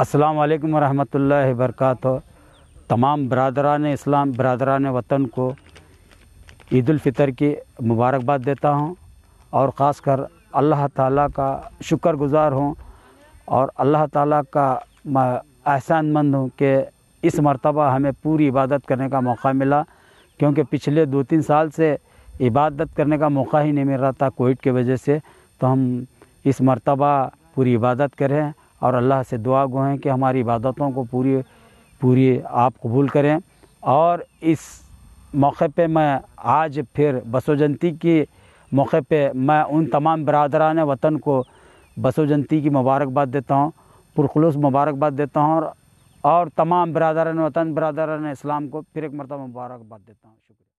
अस्सलाम वालेकुम रहमतुल्लाहि वरकत तमाम बरदरान इस्लाम बरदरान वतन को ईदालफ़ितर की मुबारकबाद देता हूँ और ख़ास कर अल्लाह ताला का शुक्र गुज़ार हूँ और अल्लाह ताला का एहसानमंद हूँ कि इस मरतबा हमें पूरी इबादत करने का मौका मिला क्योंकि पिछले दो तीन साल से इबादत करने का मौका ही नहीं मिल रहा था कोविड की वजह से तो हम इस मरतबा पूरी इबादत करें और अल्लाह से दुआ गो हैं कि हमारी इबादतों को पूरी पूरी आप कबूल करें और इस मौके पे मैं आज फिर बसो जयंती के मौके पे मैं उन तमाम बरदरान वतन को जयंती की मुबारकबाद देता हूँ पुरखलूस मुबारकबाद देता हूँ और, तमाम बरदरान वतन बरदरान इस्लाम को फिर एक मरतबा मुबारकबाद देता हूँ शुक्रिया